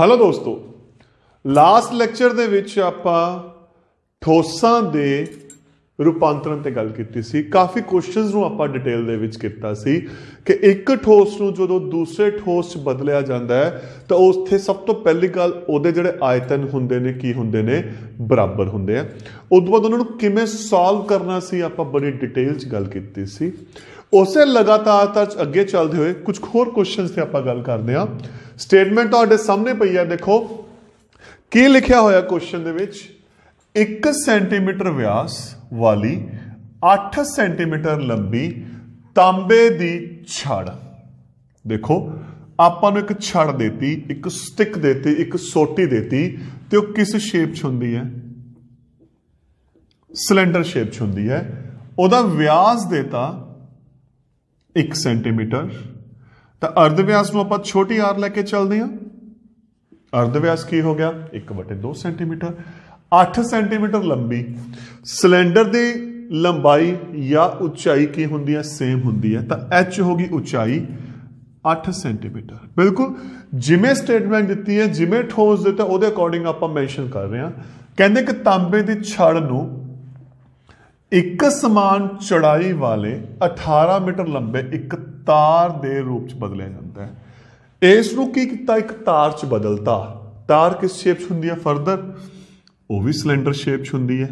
hello ਦੋਸਤੋ last lecture ਦੇ ਵਿੱਚ ਆਪਾਂ ਠੋਸਾਂ ਦੇ ਰੂਪਾਂਤਰਣ ਤੇ ਗੱਲ ਕੀਤੀ ਸੀ ਕਾਫੀ ਕੁਐਸਚਨਸ ਨੂੰ ਆਪਾਂ ਡਿਟੇਲ ਦੇ ਵਿੱਚ ਕੀਤਾ ਸੀ ਕਿ ਇੱਕ ਠੋਸ ਨੂੰ ਜਦੋਂ ਦੂਸਰੇ ਠੋਸ 'ਚ ਬਦਲਿਆ ਜਾਂਦਾ ਹੈ ਤਾਂ ਉਸਥੇ ਸਭ ਤੋਂ ਪਹਿਲੀ ਗੱਲ ਉਹਦੇ ਜਿਹੜੇ ਆਇਤਨ ਹੁੰਦੇ ਨੇ ਕੀ ਹੁੰਦੇ ਨੇ ਬਰਾਬਰ ਹੁੰਦੇ ਆ ਉਸ ਤੋਂ ਬਾਅਦ ਉਹਨਾਂ ਨੂੰ ਕਿਵੇਂ ਸੋਲਵ ਕਰਨਾ ਸੀ ਆਪਾਂ ਬੜੀ ਡਿਟੇਲ 'ਚ ਗੱਲ ਕੀਤੀ ਸੀ ਉਸੇ ਲਗਾਤਾਰਤਾ ਚ ਅੱਗੇ ਚੱਲਦੇ ਹੋਏ ਕੁਝ ਹੋਰ ਕੁਐਸਚਨਸ ਤੇ ਆਪਾਂ ਗੱਲ ਕਰਦੇ ਆ ਸਟੇਟਮੈਂਟ ਤੁਹਾਡੇ ਸਾਹਮਣੇ ਪਈ ਆ ਦੇਖੋ ਕੀ ਲਿਖਿਆ ਹੋਇਆ ਕੁਐਸਚਨ ਦੇ ਵਿੱਚ 1 ਸੈਂਟੀਮੀਟਰ ਵਿਆਸ ਵਾਲੀ 8 ਸੈਂਟੀਮੀਟਰ ਲੰਬੀ ਤਾਂਬੇ ਦੀ ਛੜ ਦੇਖੋ ਆਪਾਂ ਨੂੰ ਇੱਕ ਛੜ ਦਿੱਤੀ ਇੱਕ ਸਟਿਕ ਦਿੱਤੀ ਇੱਕ ਸੋਟੀ ਦਿੱਤੀ ਤੇ ਉਹ ਕਿਸ ਸ਼ੇਪ 'ਚ ਹੁੰਦੀ ਹੈ ਸਿਲੰਡਰ ਸ਼ੇਪ 'ਚ ਹੁੰਦੀ ਹੈ ਉਹਦਾ ਵਿਆਸ ਦਿੱਤਾ 1 ਸੈਂਟੀਮੀਟਰ ਤਾਂ ਅਰਧ ਵਿਆਸ ਨੂੰ ਆਪਾਂ ਛੋਟੀ r ਲੈ ਕੇ ਚੱਲਦੇ ਹਾਂ ਅਰਧ ਵਿਆਸ ਕੀ ਹੋ ਗਿਆ 1/2 ਸੈਂਟੀਮੀਟਰ 8 ਸੈਂਟੀਮੀਟਰ ਲੰਬੀ ਸਿਲੰਡਰ ਦੀ ਲੰਬਾਈ ਜਾਂ ਉਚਾਈ ਕੀ ਹੁੰਦੀ ਹੈ ਸੇਮ ਹੁੰਦੀ ਹੈ ਤਾਂ h ਹੋਗੀ ਉਚਾਈ 8 ਸੈਂਟੀਮੀਟਰ ਬਿਲਕੁਲ ਜਿਵੇਂ ਸਟੇਟਮੈਂਟ ਦਿੱਤੀ ਹੈ ਜਿਵੇਂ ਠੋਸ ਦਿੱਤਾ ਉਹਦੇ ਅਕੋਰਡਿੰਗ ਆਪਾਂ ਮੈਂਸ਼ਨ ਕਰ ਰਹੇ ਹਾਂ ਕਹਿੰਦੇ ਕਿ ਤਾਂਬੇ ਦੀ ਛੜ ਨੂੰ ਇੱਕ ਸਮਾਨ ਚੜਾਈ ਵਾਲੇ 18 ਮੀਟਰ ਲੰਬੇ ਇੱਕ ਤਾਰ ਦੇ ਰੂਪ ਚ ਬਦਲਿਆ ਜਾਂਦਾ ਹੈ ਇਸ ਨੂੰ ਕੀ ਕੀਤਾ ਇੱਕ ਤਾਰ ਚ ਬਦਲਤਾ ਤਾਰ ਕਿਸ ਸ਼ੇਪ ਚ ਹੁੰਦੀ ਹੈ ਫਰਦਰ ਉਹ ਵੀ ਸਿਲੰਡਰ ਸ਼ੇਪ ਚ ਹੁੰਦੀ ਹੈ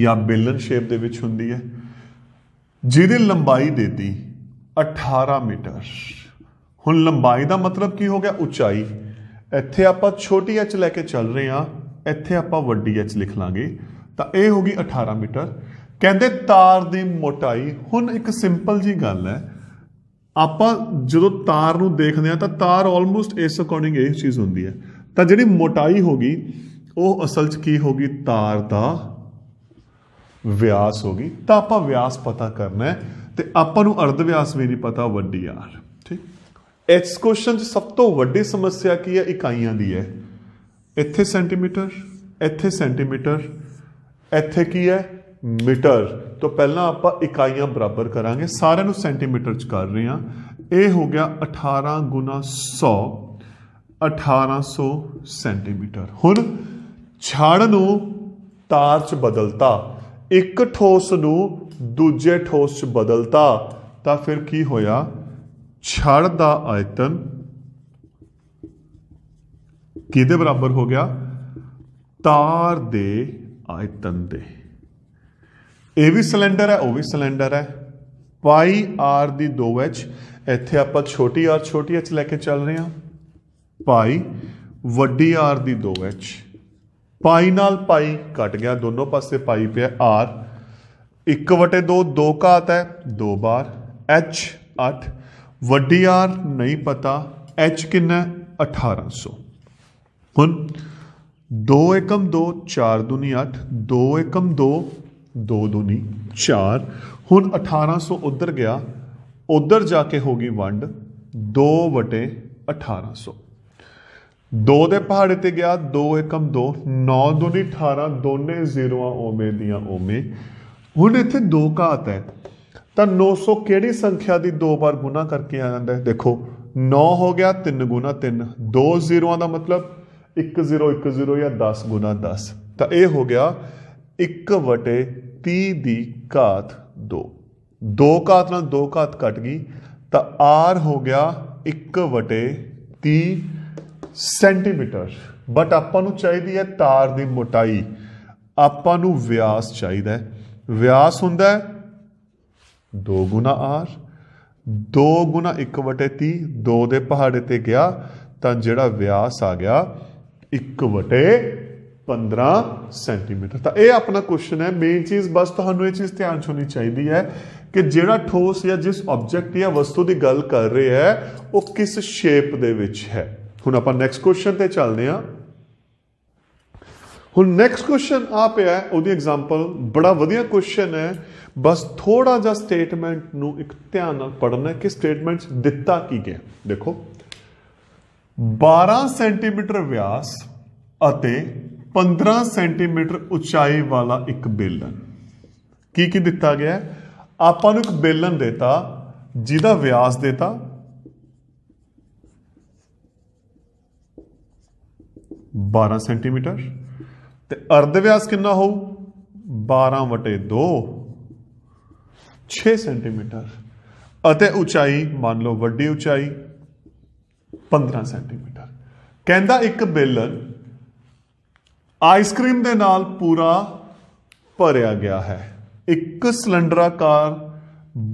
ਜਾਂ ਬੇਲਨ ਸ਼ੇਪ ਦੇ ਵਿੱਚ ਹੁੰਦੀ ਹੈ ਜਿਹਦੀ ਲੰਬਾਈ ਦੇਤੀ 18 ਮੀਟਰ ਹੁਣ ਲੰਬਾਈ ਦਾ ਮਤਲਬ ਕੀ ਹੋ ਗਿਆ ਉਚਾਈ ਇੱਥੇ ਆਪਾਂ ਛੋਟੀ ਐਚ ਲੈ ਕੇ ਚੱਲ ਰਹੇ ਹਾਂ ਇੱਥੇ ਆਪਾਂ ਵੱਡੀ ਐਚ ਲਿਖ ਲਾਂਗੇ ਤਾਂ ਇਹ ਹੋ ਗਈ 18 ਮੀਟਰ ਕਹਿੰਦੇ ਤਾਰ ਦੀ ਮੋਟਾਈ ਹੁਣ ਇੱਕ ਸਿੰਪਲ ਜੀ ਗੱਲ ਹੈ ਆਪਾਂ ਜਦੋਂ ਤਾਰ ਨੂੰ ਦੇਖਦੇ ਆ ਤਾਂ ਤਾਰ ਆਲਮੋਸਟ ਇਸ ਅਕੋਰਡਿੰਗ ਇਹ ਚੀਜ਼ ਹੁੰਦੀ ਹੈ ਤਾਂ ਜਿਹੜੀ ਮੋਟਾਈ ਹੋਗੀ ਉਹ ਅਸਲ 'ਚ ਕੀ ਹੋਗੀ ਤਾਰ ਦਾ ਵਿਆਸ ਹੋਗੀ ਤਾਂ ਆਪਾਂ ਵਿਆਸ ਪਤਾ ਕਰਨਾ ਹੈ ਤੇ ਆਪਾਂ ਨੂੰ ਅਰਧ ਵਿਆਸ ਵੀ ਨਹੀਂ ਪਤਾ ਵੱਡੀ ਆਰ ਠੀਕ ਇਸ ਕੁਐਸਚਨ 'ਚ ਸਭ ਤੋਂ ਵੱਡੀ ਸਮੱਸਿਆ ਕੀ ਹੈ ਇਕਾਈਆਂ ਦੀ ਹੈ ਇੱਥੇ ਸੈਂਟੀਮੀਟਰ ਇੱਥੇ ਸੈਂਟੀਮੀਟਰ ਇੱਥੇ ਕੀ ਹੈ ਮੀਟਰ ਤੋਂ ਪਹਿਲਾਂ ਆਪਾਂ ਇਕਾਈਆਂ ਬਰਾਬਰ ਕਰਾਂਗੇ ਸਾਰਿਆਂ ਨੂੰ ਸੈਂਟੀਮੀਟਰ ਚ ਕਰ ਰਹੇ ਹਾਂ ਇਹ ਹੋ ਗਿਆ 18 100 1800 ਸੈਂਟੀਮੀਟਰ ਹੁਣ ਛੜ ਨੂੰ ਤਾਰ ਚ ਬਦਲਤਾ ਇੱਕ ਠੋਸ ਨੂੰ ਦੂਜੇ ਠੋਸ ਚ ਬਦਲਤਾ ਤਾਂ ਫਿਰ ਕੀ ਹੋਇਆ ਛੜ ਦਾ ਆਇਤਨ ਕਿਹਦੇ ਬਰਾਬਰ ਹੋ ਗਿਆ ਤਾਰ ਦੇ ਆਇਤਨ ਦੇ ਇਹ ਵੀ ਸਿਲੰਡਰ ਹੈ ਉਹ ਵੀ ਸਿਲੰਡਰ ਹੈ ਪਾਈ ਆਰ ਦੀ 2h ਇੱਥੇ ਆਪਾਂ ਛੋਟੀ ਆਰ ਛੋਟੀ h ਲੈ ਕੇ ਚੱਲ ਰਹੇ ਹਾਂ ਪਾਈ ਵੱਡੀ ਆਰ ਦੀ 2h ਪਾਈ ਨਾਲ ਪਾਈ ਕੱਟ ਗਿਆ ਦੋਨੋਂ ਪਾਸੇ ਪਾਈ ਪਿਆ ਆਰ 1/2 2 ਘਾਤ ਹੈ ਦੋ ਬਾਰ h 8 ਵੱਡੀ ਆਰ ਨਹੀਂ ਪਤਾ h ਕਿੰਨਾ 1800 ਹੁਣ 2 1 2 4 2 8 2 1 2 ਦੋ ਦੂਨੀ 4 ਹੁਣ 1800 ਉੱਧਰ ਗਿਆ ਉੱਧਰ ਜਾ ਕੇ ਹੋ ਗਈ ਵੰਡ 2 ਵਟੇ 1800 2 ਦੇ ਪਹਾੜੇ ਤੇ ਗਿਆ 2 ਏਕਮ 2 9 ਦੂਨੀ 18 ਦੋਨੇ ਜ਼ੀਰੋਆਂ ਓਮੇ ਦੀਆਂ ਓਮੇ ਹੁਣ ਇੱਥੇ 2 ਘਾਤ ਹੈ ਤਾਂ 900 ਕਿਹੜੀ ਸੰਖਿਆ ਦੀ ਦੋ ਵਾਰ ਗੁਣਾ ਕਰਕੇ ਆ ਜਾਂਦਾ ਹੈ ਦੇਖੋ 9 ਹੋ ਗਿਆ 3 ਗੁਣਾ 3 ਦੋ ਜ਼ੀਰੋਆਂ ਦਾ ਮਤਲਬ 1010 ਜਾਂ 10 ਗੁਣਾ 10 ਤਾਂ ਇਹ ਹੋ ਗਿਆ 1 ਵਟੇ 30 ਦੀ ਘਾਤ 2 2 ਘਾਤ ਨਾਲ 2 ਘਾਤ ਕੱਟ ਗਈ ਤਾਂ r ਹੋ ਗਿਆ 1 ਵਟੇ 30 ਸੈਂਟੀਮੀਟਰ ਬਟ ਆਪਾਂ ਨੂੰ ਚਾਹੀਦੀ ਹੈ ਤਾਰ ਦੀ ਮੋਟਾਈ ਆਪਾਂ ਨੂੰ ਵਿਆਸ ਚਾਹੀਦਾ ਹੈ ਵਿਆਸ ਹੁੰਦਾ ਹੈ 2 ਗੁਣਾ r 2 ਗੁਣਾ 1 ਵਟੇ 30 2 ਦੇ ਪਹਾੜੇ ਤੇ ਗਿਆ ਤਾਂ ਜਿਹੜਾ ਵਿਆਸ ਆ ਗਿਆ 1 ਵਟੇ 15 ਸੈਂਟੀਮੀਟਰ ਤਾਂ ਇਹ ਆਪਣਾ ਕੁਐਸਚਨ ਹੈ ਮੇਨ ਚੀਜ਼ ਬਸ ਤੁਹਾਨੂੰ ਇਹ ਚੀਜ਼ ਧਿਆਨ ਚ ਹੋਣੀ ਚਾਹੀਦੀ ਹੈ ਕਿ ਜਿਹੜਾ ਠੋਸ ਜਾਂ ਜਿਸ ਆਬਜੈਕਟ ਜਾਂ ਵਸਤੂ ਦੀ ਗੱਲ ਕਰ ਰਹੇ ਹੈ ਉਹ ਕਿਸ ਸ਼ੇਪ ਦੇ ਵਿੱਚ ਹੈ ਹੁਣ ਆਪਾਂ ਨੈਕਸਟ ਕੁਐਸਚਨ ਤੇ ਚੱਲਦੇ ਹਾਂ ਹੁਣ ਨੈਕਸਟ ਕੁਐਸਚਨ ਆ ਪਿਆ ਉਹਦੀ ਐਗਜ਼ਾਮਪਲ ਬੜਾ ਵਧੀਆ ਕੁਐਸਚਨ ਹੈ ਬਸ ਥੋੜਾ ਜਿਹਾ ਸਟੇਟਮੈਂਟ ਨੂੰ ਇੱਕ ਧਿਆਨ ਨਾਲ ਪੜ੍ਹਨਾ ਕਿ ਸਟੇਟਮੈਂਟਸ ਦਿੱਤਾ ਕੀ ਗਿਆ ਦੇਖੋ 12 ਸੈਂਟੀਮੀਟਰ ਵਿਆਸ ਅਤੇ 15 ਸੈਂਟੀਮੀਟਰ ਉਚਾਈ ਵਾਲਾ ਇੱਕ ਬੇਲਨ ਕੀ ਕੀ ਦਿੱਤਾ ਗਿਆ ਆਪਾਂ ਨੂੰ ਇੱਕ ਬੇਲਨ ਦਿੱਤਾ ਜਿਹਦਾ ਵਿਆਸ ਦਿੱਤਾ 12 ਸੈਂਟੀਮੀਟਰ ਤੇ ਅਰਧ ਵਿਆਸ ਕਿੰਨਾ ਹੋਊ 12 ਵਟੇ 2 6 ਸੈਂਟੀਮੀਟਰ ਅਤੇ ਉਚਾਈ ਮੰਨ ਲਓ ਵੱਡੀ ਉਚਾਈ 15 ਸੈਂਟੀਮੀਟਰ ਕਹਿੰਦਾ ਇੱਕ ਬੇਲਨ ਆਈਸਕ੍ਰੀਮ ਦੇ ਨਾਲ ਪੂਰਾ ਭਰਿਆ ਗਿਆ ਹੈ ਇੱਕ ਸਿਲੰਡਰਾਕਾਰ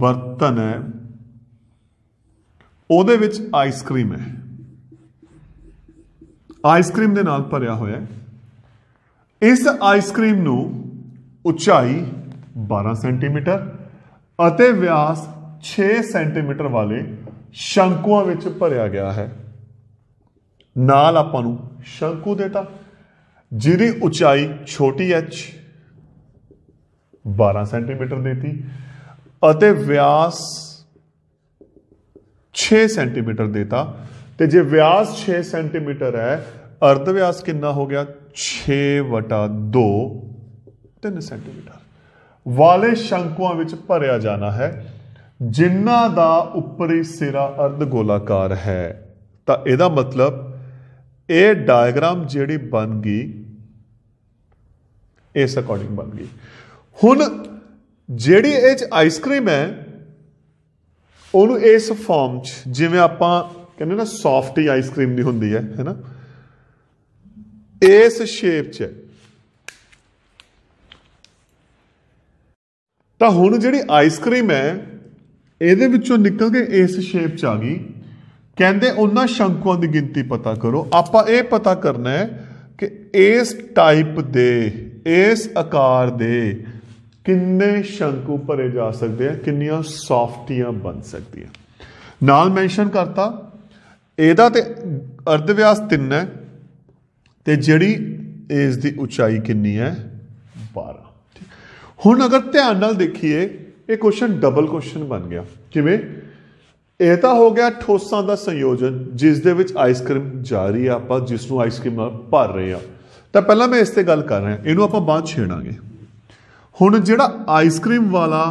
ਬਰਤਨ ਹੈ ਉਹਦੇ ਵਿੱਚ ਆਈਸਕ੍ਰੀਮ ਹੈ ਆਈਸਕ੍ਰੀਮ ਦੇ ਨਾਲ ਭਰਿਆ ਹੋਇਆ ਹੈ ਇਸ ਆਈਸਕ੍ਰੀਮ ਨੂੰ ਉਚਾਈ 12 ਸੈਂਟੀਮੀਟਰ ਅਤੇ ਵਿਆਸ 6 ਸੈਂਟੀਮੀਟਰ ਵਾਲੇ ਸ਼ੰਕੂਆਂ ਵਿੱਚ ਭਰਿਆ ਗਿਆ ਹੈ ਨਾਲ ਆਪਾਂ ਨੂੰ ਸ਼ੰਕੂ ਦੇਤਾ ਜਿਹਦੀ ਉਚਾਈ ਛੋਟੀ h 12 ਸੈਂਟੀਮੀਟਰ ਦਿੱਤੀ ਅਤੇ ਵਿਆਸ 6 ਸੈਂਟੀਮੀਟਰ ਦਿੱਤਾ ਤੇ ਜੇ ਵਿਆਸ 6 ਸੈਂਟੀਮੀਟਰ ਹੈ ਅਰਧ ਵਿਆਸ ਕਿੰਨਾ ਹੋ ਗਿਆ 6 ਵਟਾ 2 3 ਸੈਂਟੀਮੀਟਰ ਵਾਲੇ ਸ਼ੰਕੂਆਂ ਵਿੱਚ ਭਰਿਆ ਜਾਣਾ ਹੈ ਜਿਨ੍ਹਾਂ ਦਾ ਉੱਪਰੀ ਸਿਰਾ ਅਰਧ ਗੋਲਾਕਾਰ ਹੈ ਤਾਂ ਇਹਦਾ ਮਤਲਬ ਇਹ ਡਾਇਗਰਾਮ ਜਿਹੜੀ ਬਣ ਗਈ ਇਸ ਅਕੋਰਡਿੰਗ ਬਣ ਗਈ ਹੁਣ ਜਿਹੜੀ ਇਹ ਚ ਆਈਸਕ੍ਰੀਮ ਹੈ ਉਹਨੂੰ ਇਸ ਫਾਰਮ ਚ ਜਿਵੇਂ ਆਪਾਂ ਕਹਿੰਦੇ ਨਾ ਸੌਫਟ ਹੀ ਆਈਸਕ੍ਰੀਮ ਦੀ ਹੁੰਦੀ ਹੈ ਹੈਨਾ ਇਸ ਸ਼ੇਪ ਚ ਤਾਂ ਹੁਣ ਜਿਹੜੀ ਆਈਸਕ੍ਰੀਮ ਹੈ ਇਹਦੇ ਵਿੱਚੋਂ ਨਿਕਲ ਕੇ ਇਸ ਸ਼ੇਪ ਚ ਆ ਗਈ ਕਹਿੰਦੇ ਉਹਨਾਂ ਸ਼ੰਕੂਆਂ ਦੀ ਗਿਣਤੀ ਪਤਾ ਕਰੋ ਆਪਾਂ ਇਹ ਪਤਾ ਕਰਨਾ ਹੈ ਕਿ ਇਸ ਟਾਈਪ ਦੇ ਇਸ ਆਕਾਰ ਦੇ ਕਿੰਨੇ ਸ਼ੰਕੂ ਭਰੇ ਜਾ ਸਕਦੇ ਆ ਕਿੰਨੀਆਂ ਸੌਫਟੀਆਂ ਬਣ ਸਕਦੀਆਂ ਨਾਲ ਮੈਂਸ਼ਨ ਕਰਤਾ ਇਹਦਾ ਤੇ ਅਰਧ ਵਿਆਸ 3 ਹੈ ਤੇ ਜਿਹੜੀ ਇਸ ਦੀ ਉਚਾਈ ਕਿੰਨੀ ਹੈ 12 ਹੁਣ ਅਗਰ ਧਿਆਨ ਨਾਲ ਦੇਖੀਏ ਇਹ ਕੁਐਸਚਨ ਡਬਲ ਕੁਐਸਚਨ ਬਣ ਗਿਆ ਕਿਵੇਂ ਇਹ ਤਾਂ ਹੋ ਗਿਆ ਠੋਸਾਂ ਦਾ ਸੰਯੋਜਨ ਜਿਸ ਦੇ ਵਿੱਚ ਆਈਸਕ੍ਰੀਮ ਜਾ ਰਹੀ ਆ ਆਪਾਂ ਜਿਸ ਨੂੰ ਆਈਸਕ੍ਰੀਮ ਭਰ ਰਹੇ ਆ ਤਾਂ ਪਹਿਲਾਂ ਮੈਂ ਇਸ ਤੇ ਗੱਲ ਕਰ ਰਿਹਾ ਇਹਨੂੰ ਆਪਾਂ ਬਾਅਦ ਛੇੜਾਂਗੇ ਹੁਣ ਜਿਹੜਾ ਆਈਸਕ੍ਰੀਮ ਵਾਲਾ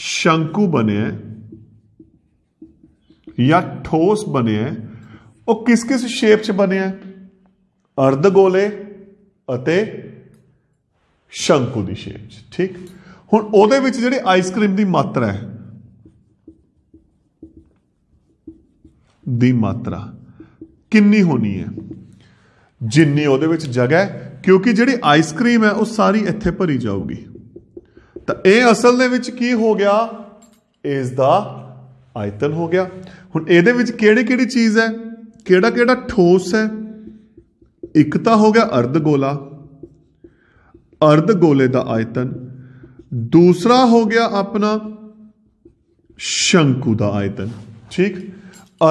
ਸ਼ੰਕੂ ਬਣਿਆ ਜਾਂ ਠੋਸ ਬਣਿਆ ਉਹ ਕਿਸ ਕਿਸ ਸ਼ੇਪ 'ਚ ਬਣਿਆ ਅਰਧ ਗੋਲੇ ਅਤੇ ਸ਼ੰਕੂ ਦੀ ਸ਼ੇਪ 'ਚ ਠੀਕ ਹੁਣ ਉਹਦੇ ਵਿੱਚ ਜਿਹੜੀ ਆਈਸਕ੍ਰੀਮ ਦੀ ਮਾਤਰਾ ਹੈ ਦੀ ਮਾਤਰਾ ਕਿੰਨੀ ਹੋਣੀ ਹੈ ਜਿੰਨੀ ਉਹਦੇ ਵਿੱਚ ਜਗ੍ਹਾ ਹੈ ਕਿਉਂਕਿ ਜਿਹੜੀ ਆਈਸਕ੍ਰੀਮ ਹੈ ਉਹ ਸਾਰੀ ਇੱਥੇ ਭਰੀ ਜਾਊਗੀ ਤਾਂ ਇਹ ਅਸਲ ਦੇ ਵਿੱਚ ਕੀ ਹੋ ਗਿਆ ਇਸ ਦਾ ਆਇਤਨ ਹੋ ਗਿਆ ਹੁਣ ਇਹਦੇ ਵਿੱਚ ਕਿਹੜੀ ਕਿਹੜੀ ਚੀਜ਼ ਹੈ ਕਿਹੜਾ ਕਿਹੜਾ ਠੋਸ ਹੈ ਇੱਕ ਤਾਂ ਹੋ ਗਿਆ ਅਰਧ ਗੋਲਾ ਅਰਧ ਗੋਲੇ ਦਾ ਆਇਤਨ ਦੂਸਰਾ ਹੋ ਗਿਆ ਆਪਣਾ ਸ਼ੰਕੂ ਦਾ ਆਇਤਨ ਠੀਕ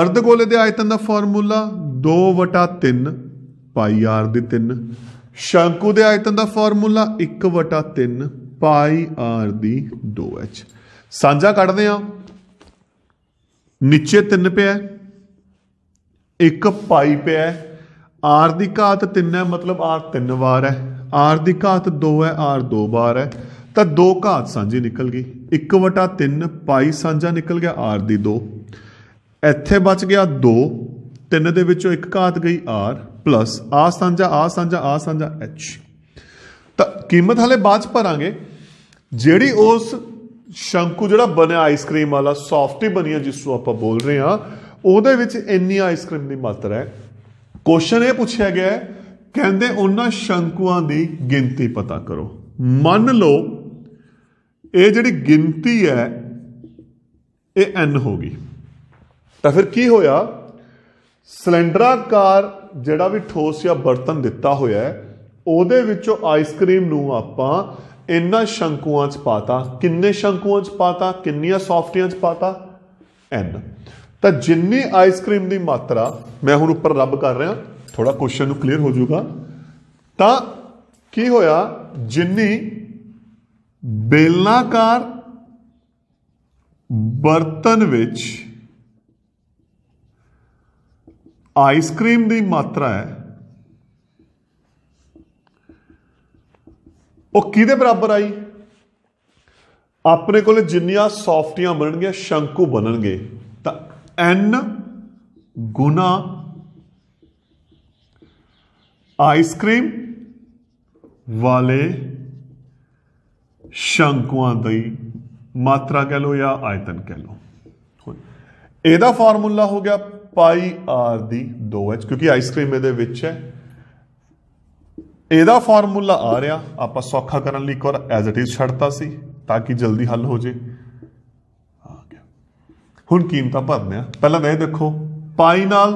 ਅਰਧ ਗੋਲੇ ਦੇ ਆਇਤਨ ਦਾ ਫਾਰਮੂਲਾ 2 3 ਪਾਈ ਆਰ ਦੀ 3 ਸ਼ੰਕੂ ਦੇ ਆਇਤਨ ਦਾ ਫਾਰਮੂਲਾ 1/3 ਪਾਈ ਆਰ ਦੀ 2h ਸਾਂਝਾ ਕੱਢਦੇ ਆ ਨੀਚੇ 3 ਪਿਆ 1 ਪਾਈ ਪਿਆ ਆਰ ਦੀ ਘਾਤ 3 ਹੈ ਮਤਲਬ ਆਰ 3 ਵਾਰ ਹੈ ਆਰ ਦੀ ਘਾਤ 2 ਹੈ ਆਰ 2 ਵਾਰ ਹੈ ਤਾਂ 2 ਘਾਤ ਸਾਂਝੀ ਨਿਕਲ ਗਈ 1/3 ਪਾਈ ਸਾਂਝਾ ਨਿਕਲ ਗਿਆ ਆਰ ਦੀ 2 ਇੱਥੇ ਬਚ ਗਿਆ 2 ਤਿੰਨ ਦੇ ਵਿੱਚੋਂ ਇੱਕ ਘਾਤ ਗਈ r ਪਲੱਸ ਆ ਸਾਂਝਾ ਆ ਸਾਂਝਾ ਆ ਸਾਂਝਾ h ਤਾਂ ਕੀਮਤ ਹਲੇ ਬਾਅਦ ਚ ਭਰਾਂਗੇ ਜਿਹੜੀ ਉਸ ਸ਼ੰਕੂ ਜਿਹੜਾ ਬਣਿਆ ਆਈਸਕ੍ਰੀਮ ਵਾਲਾ ਸੌਫਟੀ ਬਣੀਆ ਬਣਿਆ ਜਿਸ ਨੂੰ ਆਪਾਂ ਬੋਲ ਰਹੇ ਆ ਉਹਦੇ ਵਿੱਚ ਇੰਨੀ ਆਈਸਕ੍ਰੀਮ ਦੀ ਮਾਤਰਾ ਹੈ ਕੁਐਸਚਨ ਇਹ ਪੁੱਛਿਆ ਗਿਆ ਹੈ ਕਹਿੰਦੇ ਉਹਨਾਂ ਸ਼ੰਕੂਆਂ ਦੀ ਗਿਣਤੀ ਪਤਾ ਕਰੋ ਮੰਨ ਲਓ ਇਹ ਜਿਹੜੀ ਗਿਣਤੀ ਹੈ ਇਹ n ਹੋ ਗਈ ਤਾਂ ਫਿਰ ਕੀ ਹੋਇਆ ਸਿਲੰਡਰਾਕਾਰ ਜਿਹੜਾ ਵੀ ਠੋਸ ਜਾਂ ਬਰਤਨ ਦਿੱਤਾ ਹੋਇਆ ਹੈ ਉਹਦੇ ਵਿੱਚੋਂ ਆਈਸਕ੍ਰੀਮ ਨੂੰ ਆਪਾਂ ਇੰਨਾ ਸ਼ੰਕੂਆਂ 'ਚ ਪਾਤਾ ਕਿੰਨੇ ਸ਼ੰਕੂਆਂ 'ਚ ਪਾਤਾ ਕਿੰਨੀਆਂ ਸੌਫਟੀਆਂ 'ਚ ਪਾਤਾ ਐਨ ਤਾਂ ਜਿੰਨੀ ਆਈਸਕ੍ਰੀਮ ਦੀ ਮਾਤਰਾ ਮੈਂ ਹੁਣ ਉੱਪਰ ਰੱਬ ਕਰ ਰਿਹਾ ਥੋੜਾ ਕੁਐਸਚਨ ਨੂੰ ਕਲੀਅਰ ਹੋ ਜਾਊਗਾ ਤਾਂ ਕੀ ਹੋਇਆ ਜਿੰਨੀ ਬੇਲਨਾਕਾਰ ਬਰਤਨ ਵਿੱਚ ਆਈਸਕ੍ਰੀਮ ਦੀ ਮਾਤਰਾ ਹੈ ਉਹ ਕਿਹਦੇ ਬਰਾਬਰ ਆਈ ਆਪਣੇ ਕੋਲੇ ਜਿੰਨੀਆਂ ਸੌਫਟੀਆਂ ਬਣਨਗੀਆਂ ਸ਼ੰਕੂ ਬਣਨਗੇ ਤਾਂ n ਗੁਣਾ ਆਈਸਕ੍ਰੀਮ ਵਾਲੇ ਸ਼ੰਕੂਆਂ ਦੀ ਮਾਤਰਾ ਕਹ ਲੋ ਜਾਂ ਆਇਤਨ ਕਹ ਲੋ ਇਹਦਾ ਫਾਰਮੂਲਾ ਹੋ ਗਿਆ ਪਾਈ ਆਰ ਦੀ 2h ਕਿਉਂਕਿ ਆਈਸਕ੍ਰੀਮ ਇਹਦੇ ਵਿੱਚ ਹੈ ਇਹਦਾ ਫਾਰਮੂਲਾ ਆ ਰਿਹਾ ਆਪਾਂ ਸੌਖਾ ਕਰਨ ਲਈ ਇੱਕ ਵਾਰ ਐਜ਼ ਇਟ ਇਜ਼ ਛੱਡਤਾ ਸੀ ਤਾਂ ਕਿ ਜਲਦੀ ਹੱਲ ਹੋ ਜੇ ਆ ਗਿਆ ਹੁਣ ਕੀਮਤਾਂ ਭਰਨੇ ਆ ਪਹਿਲਾਂ ਇਹ ਦੇਖੋ ਪਾਈ ਨਾਲ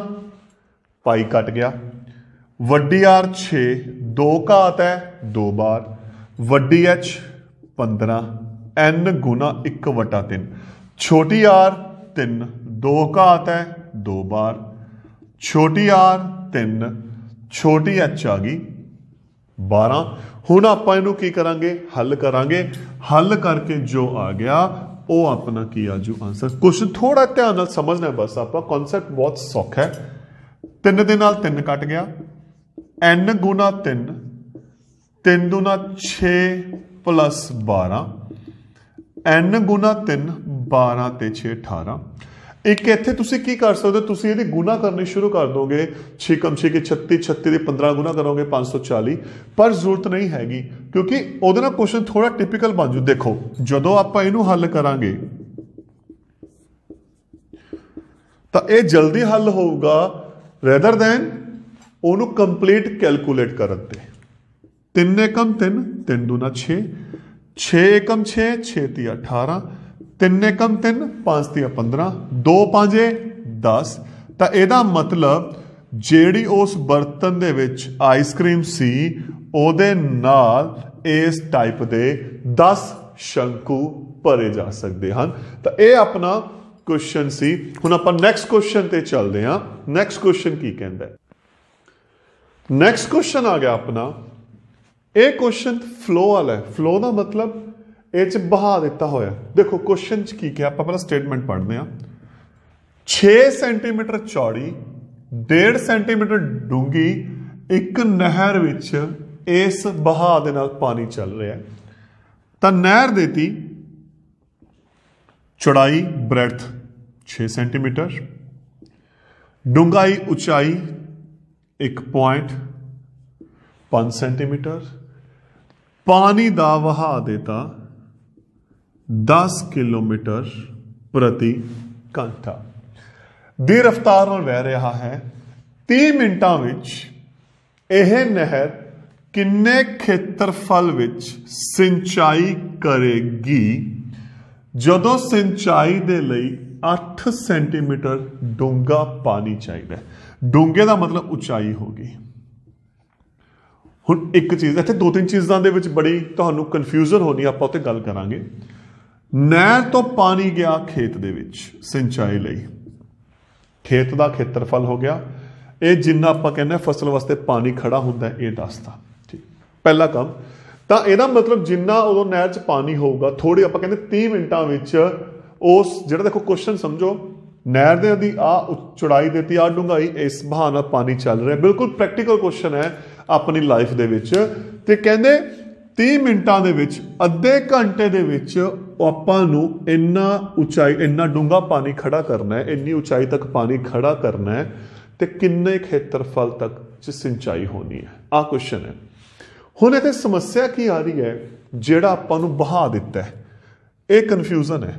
ਪਾਈ ਕੱਟ ਗਿਆ ਵੱਡੀ ਆਰ 6 2 ਘਾਤ ਹੈ 2 ਬਾਰ ਵੱਡੀ ਐਚ 15 n 1 3 ਛੋਟੀ ਆਰ 3 2 ਘਾਤ ਹੈ ਦੋ ਬਾਰ ਛੋਟੀ ਆਰ 3 ਛੋਟੀ ਐਚ ਆ ਗਈ 12 ਹੁਣ ਆਪਾਂ ਇਹਨੂੰ ਕੀ ਕਰਾਂਗੇ ਹੱਲ ਕਰਾਂਗੇ ਹੱਲ ਕਰਕੇ ਜੋ ਆ ਗਿਆ ਉਹ ਆਪਣਾ ਕੀ ਆ ਜੂ ਆਨਸਰ ਕੁਝ ਥੋੜਾ ਧਿਆਨ ਨਾਲ ਸਮਝਣਾ ਬਸ ਆਪਾਂ ਕਨਸੈਪਟ ਬਹੁਤ ਸੌਖਾ ਹੈ 3 ਦੇ ਨਾਲ 3 ਕੱਟ ਗਿਆ n 3 3 2 6 12 n 3 12 ਤੇ 6 18 ਇੱਕ ਇੱਥੇ ਤੁਸੀਂ ਕੀ ਕਰ ਸਕਦੇ ਤੁਸੀਂ ਇਹਦੇ ਗੁਣਾ ਕਰਨੇ ਸ਼ੁਰੂ ਕਰ ਦੋਗੇ 6 ਕਮ 6 ਕੇ 36 36 ਦੇ 15 ਗੁਣਾ ਕਰੋਗੇ 540 ਪਰ ਜ਼ਰੂਰਤ ਨਹੀਂ ਹੈਗੀ ਕਿਉਂਕਿ ਉਹਦੇ ਨਾਲ ਕੁਐਸਚਨ ਥੋੜਾ ਟਿਪੀਕਲ ਬਣ ਜੂ ਦੇਖੋ ਜਦੋਂ ਆਪਾਂ ਇਹਨੂੰ ਹੱਲ ਕਰਾਂਗੇ ਤਾਂ ਇਹ ਜਲਦੀ ਹੱਲ ਹੋਊਗਾ ਰੈਦਰ ਦੈਨ ਉਹਨੂੰ ਕੰਪਲੀਟ ਕੈਲਕੂਲੇਟ ਕਰਨ ਤੇ 3 ਕਮ 3 3 2 6 6 ਕਮ 6 6 3 18 3 ਕਮ 3 5 3 15 2 5 10 ਤਾਂ ਇਹਦਾ ਮਤਲਬ ਜਿਹੜੀ ਉਸ ਬਰਤਨ ਦੇ ਵਿੱਚ ਆਈਸਕ੍ਰੀਮ ਸੀ ਉਹਦੇ ਨਾਲ ਇਸ ਟਾਈਪ ਦੇ 10 ਸ਼ੰਕੂ ਭਰੇ ਜਾ ਸਕਦੇ ਹਨ ਤਾਂ ਇਹ ਆਪਣਾ ਕੁਐਸਚਨ ਸੀ ਹੁਣ ਆਪਾਂ ਨੈਕਸਟ ਕੁਐਸਚਨ ਤੇ ਚੱਲਦੇ ਹਾਂ ਨੈਕਸਟ ਕੁਐਸਚਨ ਕੀ ਕਹਿੰਦਾ ਹੈ ਨੈਕਸਟ ਕੁਐਸਚਨ ਆ ਗਿਆ ਆਪਣਾ ਇਹ ਕੁਐਸਚਨ ਫਲੋ ਵਾਲਾ ਹੈ ਫਲੋ ਦਾ ਮਤਲਬ ਇਹ ਚ ਬਹਾ ਦਿੱਤਾ ਹੋਇਆ ਦੇਖੋ ਕੁਐਸਚਨ ਚ ਕੀ ਕਿਹਾ ਆਪਾਂ ਪਹਿਲਾਂ ਸਟੇਟਮੈਂਟ ਪੜ੍ਹਦੇ ਆ 6 ਸੈਂਟੀਮੀਟਰ ਚੌੜੀ 1.5 ਸੈਂਟੀਮੀਟਰ ਡੂੰਗੀ ਇੱਕ ਨਹਿਰ ਵਿੱਚ ਇਸ ਬਹਾ ਦੇ ਨਾਲ ਪਾਣੀ ਚੱਲ ਰਿਹਾ ਤਾਂ ਨਹਿਰ ਦੇਤੀ ਚੌੜਾਈ ਬ੍ਰੈਡਥ 6 ਸੈਂਟੀਮੀਟਰ ਡੂੰਘਾਈ ਉਚਾਈ 1.5 ਸੈਂਟੀਮੀਟਰ ਪਾਣੀ ਦਾ ਵਹਾ ਦੇਤਾ 10 ਕਿਲੋਮੀਟਰ ਪ੍ਰਤੀ ਘੰਟਾ ਦੀ ਰਫ਼ਤਾਰ ਨਾਲ ਵਹਿ ਰਿਹਾ ਹੈ 30 ਮਿੰਟਾਂ ਵਿੱਚ ਇਹ ਨਹਿਰ ਕਿੰਨੇ ਖੇਤਰਫਲ ਵਿੱਚ ਸਿੰਚਾਈ ਕਰੇਗੀ ਜਦੋਂ ਸਿੰਚਾਈ ਦੇ ਲਈ 8 ਸੈਂਟੀਮੀਟਰ ਡੂੰਗਾ ਪਾਣੀ ਚਾਹੀਦਾ ਹੈ ਡੂੰਗੇ ਦਾ ਮਤਲਬ ਉਚਾਈ ਹੋਗੀ ਹੁਣ ਇੱਕ ਚੀਜ਼ ਇੱਥੇ ਦੋ ਤਿੰਨ ਚੀਜ਼ਾਂ ਦੇ ਵਿੱਚ ਬੜੀ ਤੁਹਾਨੂੰ ਕਨਫਿਊਜ਼ਨ ਹੋਣੀ ਆਪਾਂ ਉੱਤੇ ਗੱਲ ਕਰਾਂਗੇ ਨਹਿਰ ਤੋਂ ਪਾਣੀ ਗਿਆ ਖੇਤ ਦੇ ਵਿੱਚ ਸਿੰਚਾਈ ਲਈ ਖੇਤ ਦਾ ਖੇਤਰਫਲ ਹੋ ਗਿਆ ਇਹ ਜਿੰਨਾ ਆਪਾਂ ਕਹਿੰਦੇ ਫਸਲ ਵਾਸਤੇ ਪਾਣੀ ਖੜਾ ਹੁੰਦਾ ਇਹ ਦੱਸਦਾ ਠੀਕ ਪਹਿਲਾ ਕੰਮ ਤਾਂ ਇਹਦਾ ਮਤਲਬ ਜਿੰਨਾ ਉਦੋਂ ਨਹਿਰ 'ਚ ਪਾਣੀ ਹੋਊਗਾ ਥੋੜੇ ਆਪਾਂ ਕਹਿੰਦੇ 30 ਮਿੰਟਾਂ ਵਿੱਚ ਉਸ ਜਿਹੜਾ ਦੇਖੋ ਕੁਐਸਚਨ ਸਮਝੋ ਨਹਿਰ ਦੇ ਦੀ ਆ ਚੌੜਾਈ ਦਿੱਤੀ ਆ ਡੂੰਘਾਈ ਇਸ ਬਹਾਨਾ ਪਾਣੀ ਚੱਲ ਰਿਹਾ ਬਿਲਕੁਲ ਪ੍ਰੈਕਟੀਕਲ ਕੁਐਸਚਨ ਹੈ ਆਪਣੀ ਲਾਈਫ ਦੇ ਵਿੱਚ ਤੇ ਕਹਿੰਦੇ 30 ਮਿੰਟਾਂ ਦੇ ਵਿੱਚ ਅੱਧੇ ਘੰਟੇ ਦੇ ਵਿੱਚ ਆਪਾਂ ਨੂੰ ਇੰਨਾ ਉਚਾਈ ਇੰਨਾ ਡੂੰਘਾ ਪਾਣੀ ਖੜਾ ਕਰਨਾ ਹੈ ਇੰਨੀ ਉਚਾਈ ਤੱਕ ਪਾਣੀ ਖੜਾ ਕਰਨਾ ਹੈ ਤੇ ਕਿੰਨੇ ਖੇਤਰਫਲ ਤੱਕ ਚ ਸਿੰਚਾਈ ਹੋਣੀ ਹੈ ਆ ਕੁਐਸਚਨ ਹੈ ਹੁਣ ਇਹ ਸਮੱਸਿਆ ਕੀ ਆ ਰਹੀ ਹੈ ਜਿਹੜਾ ਆਪਾਂ ਨੂੰ ਬਹਾ ਦਿੱਤਾ ਹੈ ਇਹ ਕਨਫਿਊਜ਼ਨ ਹੈ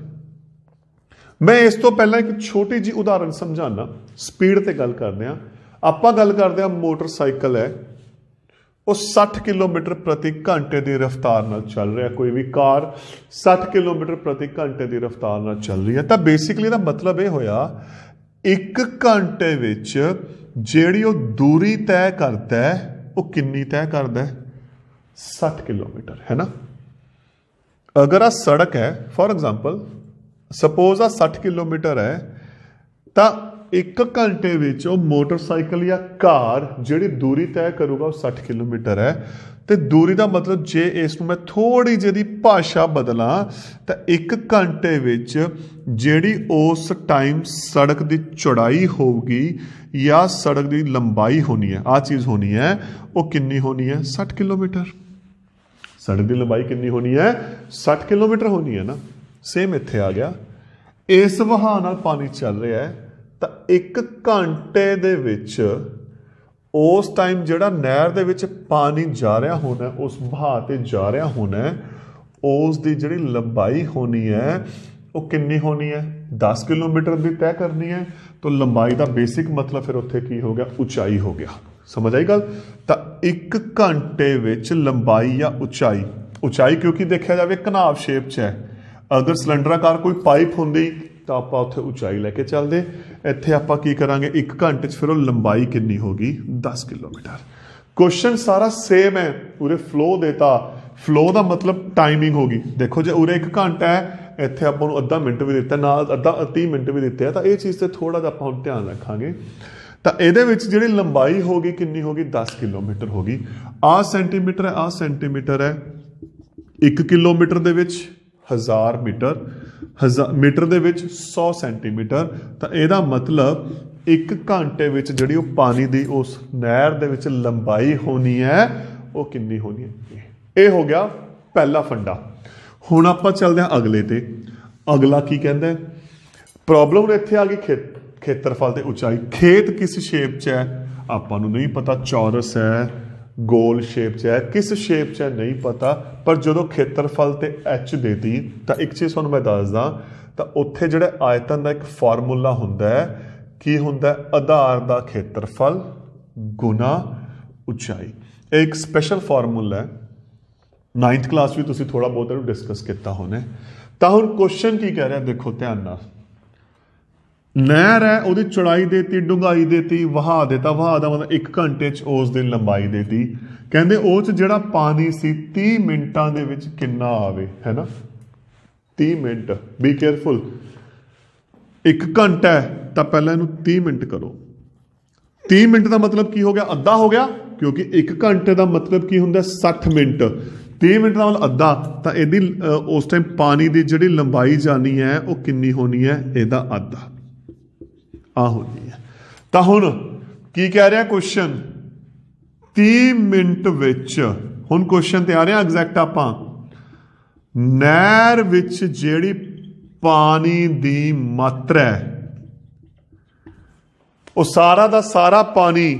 ਮੈਂ ਇਸ ਤੋਂ ਪਹਿਲਾਂ ਇੱਕ ਛੋਟੀ ਜੀ ਉਦਾਹਰਨ ਸਮਝਾਣਾ ਸਪੀਡ ਤੇ ਗੱਲ ਕਰਦੇ ਆ ਆਪਾਂ ਗੱਲ ਕਰਦੇ ਆ ਮੋਟਰਸਾਈਕਲ ਹੈ ਉਹ 60 ਕਿਲੋਮੀਟਰ ਪ੍ਰਤੀ ਘੰਟੇ ਦੀ ਰਫ਼ਤਾਰ ਨਾਲ ਚੱਲ ਰਿਹਾ ਕੋਈ ਵੀ ਕਾਰ 60 ਕਿਲੋਮੀਟਰ ਪ੍ਰਤੀ ਘੰਟੇ ਦੀ ਰਫ਼ਤਾਰ ਨਾਲ ਚੱਲ ਰਹੀ ਹੈ ਤਾਂ ਬੇਸਿਕਲੀ ਇਹਦਾ ਮਤਲਬ ਇਹ ਹੋਇਆ 1 ਘੰਟੇ ਵਿੱਚ ਜਿਹੜੀ ਉਹ ਦੂਰੀ ਤੈਅ ਕਰਦਾ ਹੈ ਉਹ ਕਿੰਨੀ ਤੈਅ ਕਰਦਾ ਹੈ 60 ਕਿਲੋਮੀਟਰ ਹੈ ਨਾ ਅਗਰ ਆ ਸੜਕ ਹੈ ਫੋਰ ਐਗਜ਼ਾਮਪਲ ਸਪੋਜ਼ ਆ 60 ਕਿਲੋਮੀਟਰ ਹੈ ਤਾਂ ਇੱਕ ਘੰਟੇ ਵਿੱਚ ਉਹ ਮੋਟਰਸਾਈਕਲ ਜਾਂ ਕਾਰ ਜਿਹੜੀ ਦੂਰੀ ਤੈਅ ਕਰੂਗਾ ਉਹ 60 ਕਿਲੋਮੀਟਰ ਹੈ ਤੇ ਦੂਰੀ ਦਾ ਮਤਲਬ ਜੇ ਇਸ ਨੂੰ ਮੈਂ ਥੋੜੀ ਜਿਹੀ ਭਾਸ਼ਾ ਬਦਲਾਂ ਤਾਂ ਇੱਕ ਘੰਟੇ ਵਿੱਚ ਜਿਹੜੀ ਉਸ ਟਾਈਮ ਸੜਕ ਦੀ ਚੌੜਾਈ ਹੋਊਗੀ ਜਾਂ ਸੜਕ ਦੀ ਲੰਬਾਈ ਹੋਣੀ ਹੈ ਆ ਚੀਜ਼ ਹੋਣੀ ਹੈ ਉਹ ਕਿੰਨੀ ਹੋਣੀ ਹੈ 60 ਕਿਲੋਮੀਟਰ ਸੜਕ ਦੀ ਲੰਬਾਈ ਕਿੰਨੀ ਹੋਣੀ ਹੈ 60 ਕਿਲੋਮੀਟਰ ਹੋਣੀ ਹੈ ਨਾ ਸੇਮ ਇੱਥੇ ਆ ਗਿਆ ਇਸ ਵਹਾਅ ਨਾਲ ਪਾਣੀ ਚੱਲ ਰਿਹਾ ਹੈ ਤਾਂ ਇੱਕ ਘੰਟੇ ਦੇ ਵਿੱਚ ਉਸ ਟਾਈਮ ਜਿਹੜਾ ਨਹਿਰ ਦੇ ਵਿੱਚ ਪਾਣੀ ਜਾ ਰਿਹਾ ਹੋਣਾ ਉਸ ਬਹਾ ਤੇ ਜਾ ਰਿਹਾ ਹੋਣਾ ਉਸ ਦੀ ਜਿਹੜੀ ਲੰਬਾਈ ਹੋਣੀ ਹੈ ਉਹ ਕਿੰਨੀ ਹੋਣੀ ਹੈ 10 ਕਿਲੋਮੀਟਰ ਦੀ ਤੈਅ ਕਰਨੀ ਹੈ ਤਾਂ ਲੰਬਾਈ ਦਾ ਬੇਸਿਕ ਮਤਲਬ ਫਿਰ ਉੱਥੇ ਕੀ ਹੋ ਗਿਆ ਉਚਾਈ ਹੋ ਗਿਆ ਸਮਝ ਆਈ ਗੱਲ ਤਾਂ 1 ਘੰਟੇ ਵਿੱਚ ਲੰਬਾਈ ਜਾਂ ਉਚਾਈ ਉਚਾਈ ਕਿਉਂਕਿ ਦੇਖਿਆ ਜਾਵੇ ਕਨਾਵ ਸ਼ੇਪ 'ਚ ਹੈ ਅਗਰ ਸਿਲੰਡਰਾਕਾਰ ਕੋਈ ਪਾਈਪ ਹੁੰਦੀ ਤਾਂ ਆਪਾਂ ਉੱਥੇ ਉਚਾਈ ਲੈ ਕੇ ਚੱਲਦੇ ਇੱਥੇ ਆਪਾਂ ਕੀ ਕਰਾਂਗੇ 1 ਘੰਟੇ 'ਚ ਫਿਰ ਉਹ ਲੰਬਾਈ ਕਿੰਨੀ ਹੋਗੀ 10 ਕਿਲੋਮੀਟਰ ਕੁਐਸਚਨ ਸਾਰਾ ਸੇਮ ਹੈ ਉਰੇ ਫਲੋ ਦੇਤਾ ਫਲੋ ਦਾ ਮਤਲਬ ਟਾਈਮਿੰਗ ਹੋਗੀ ਦੇਖੋ ਜੇ ਉਰੇ 1 ਘੰਟਾ ਹੈ ਇੱਥੇ ਆਪਾਂ ਨੂੰ ਅੱਧਾ ਮਿੰਟ ਵੀ ਦਿੱਤਾ ਨਾਲ ਅੱਧਾ 30 ਮਿੰਟ ਵੀ ਦਿੱਤੇ ਆ ਤਾਂ ਇਹ ਚੀਜ਼ ਤੇ ਥੋੜਾ ਜਿਹਾ ਆਪਾਂ ਧਿਆਨ ਰੱਖਾਂਗੇ ਤਾਂ ਇਹਦੇ ਵਿੱਚ ਜਿਹੜੀ ਲੰਬਾਈ ਹੋਗੀ ਕਿੰਨੀ ਹੋਗੀ 10 ਕਿਲੋਮੀਟਰ ਹੋਗੀ ਆ ਸੈਂਟੀਮੀਟਰ ਹੈ ਆ ਸੈਂਟੀਮੀਟਰ ਹੈ 1 ਕਿਲੋਮੀਟਰ ਦੇ ਵਿੱਚ 1000 ਮੀਟਰ ਮੀਟਰ ਦੇ ਵਿੱਚ 100 ਸੈਂਟੀਮੀਟਰ ਤਾਂ ਇਹਦਾ ਮਤਲਬ ਇੱਕ ਘੰਟੇ ਵਿੱਚ ਜਿਹੜੀ ਉਹ ਪਾਣੀ ਦੀ ਉਸ ਨਹਿਰ ਦੇ ਵਿੱਚ ਲੰਬਾਈ ਹੋਣੀ ਹੈ ਉਹ ਕਿੰਨੀ ਹੋਣੀ ਹੈ ਇਹ ਹੋ ਗਿਆ ਪਹਿਲਾ ਫੰਡਾ ਹੁਣ ਆਪਾਂ ਚੱਲਦੇ ਹਾਂ ਅਗਲੇ ਤੇ ਅਗਲਾ ਕੀ ਕਹਿੰਦਾ ਪ੍ਰੋਬਲਮ ਇੱਥੇ ਆ ਗਈ ਖੇਤ ਖੇਤਰਫਲ ਤੇ ਉਚਾਈ ਖੇਤ ਕਿਸ ਸ਼ੇਪ 'ਚ ਹੈ ਆਪਾਂ ਨੂੰ ਨਹੀਂ ਪਤਾ ਚੌਰਸ ਹੈ ਗੋਲ ਸ਼ੇਪ 'ਚ ਹੈ ਕਿਸ ਸ਼ੇਪ 'ਚ ਹੈ ਨਹੀਂ ਪਤਾ ਪਰ ਜਦੋਂ ਖੇਤਰਫਲ ਤੇ ਦੇ ਦੀ ਤਾਂ ਇੱਕ ਚੀਜ਼ ਤੁਹਾਨੂੰ ਮੈਂ ਦੱਸਦਾ ਤਾਂ ਉੱਥੇ ਜਿਹੜਾ ਆਇਤਨ ਦਾ ਇੱਕ ਫਾਰਮੂਲਾ ਹੁੰਦਾ ਹੈ ਕੀ ਹੁੰਦਾ ਆਧਾਰ ਦਾ ਖੇਤਰਫਲ ਗੁਣਾ ਉਚਾਈ ਇੱਕ ਸਪੈਸ਼ਲ ਫਾਰਮੂਲਾ ਹੈ 9th ਕਲਾਸ ਵਿੱਚ ਤੁਸੀਂ ਥੋੜਾ ਬਹੁਤ ਇਹਨੂੰ ਡਿਸਕਸ ਕੀਤਾ ਹੋਣਾ ਤਾਂ ਹੁਣ ਕੁਐਸਚਨ ਕੀ ਕਹਿ ਰਿਹਾ ਦੇਖੋ ਧਿਆਨ ਨਾਲ ਨਹਿਰ ਹੈ ਉਹਦੀ ਚੌੜਾਈ ਦੇਤੀ ਡੁੰਗਾਈ ਦੇਤੀ ਵਹਾ ਤਾਂ ਵਹਾ ਦਾ ਮਤਲਬ 1 ਘੰਟੇ 'ਚ ਉਸ ਦੀ ਲੰਬਾਈ ਦੇਤੀ ਕਹਿੰਦੇ ਉਹ 'ਚ ਜਿਹੜਾ ਪਾਣੀ ਸੀ 30 ਮਿੰਟਾਂ ਦੇ ਵਿੱਚ ਕਿੰਨਾ ਆਵੇ ਹੈਨਾ 30 ਮਿੰਟ ਬੀ ਕੇਅਰਫੁਲ 1 ਘੰਟਾ ਤਾਂ ਪਹਿਲਾਂ ਇਹਨੂੰ 30 ਮਿੰਟ ਕਰੋ 30 ਮਿੰਟ ਦਾ ਮਤਲਬ ਕੀ ਹੋ ਗਿਆ ਅੱਧਾ ਹੋ ਗਿਆ ਕਿਉਂਕਿ 1 ਘੰਟੇ ਦਾ ਮਤਲਬ ਕੀ ਹੁੰਦਾ 60 ਮਿੰਟ 30 ਮਿੰਟ ਦਾ ਮਤਲਬ ਅੱਧਾ ਤਾਂ ਇਹਦੀ ਉਸ ਟਾਈਮ ਪਾਣੀ ਦੀ ਜਿਹੜੀ ਲੰਬਾਈ ਜਾਣੀ ਹੈ ਉਹ ਕਿੰਨੀ ਹੋਣੀ ਹੈ ਇਹਦਾ ਅੱਧਾ ਆ ਹੋ ਗਈ ਹੈ ਤਾਂ ਹੁਣ ਕੀ ਕਹਿ ਰਿਹਾ ਕੁਐਸਚਨ 30 ਮਿੰਟ ਵਿੱਚ ਹੁਣ ਕੁਐਸਚਨ ਤੇ ਆ ਰਿਹਾ ਐਗਜ਼ੈਕਟ ਆਪਾਂ ਨਹਿਰ ਵਿੱਚ ਜਿਹੜੀ ਪਾਣੀ ਦੀ ਮਾਤਰਾ ਉਹ ਸਾਰਾ ਦਾ ਸਾਰਾ ਪਾਣੀ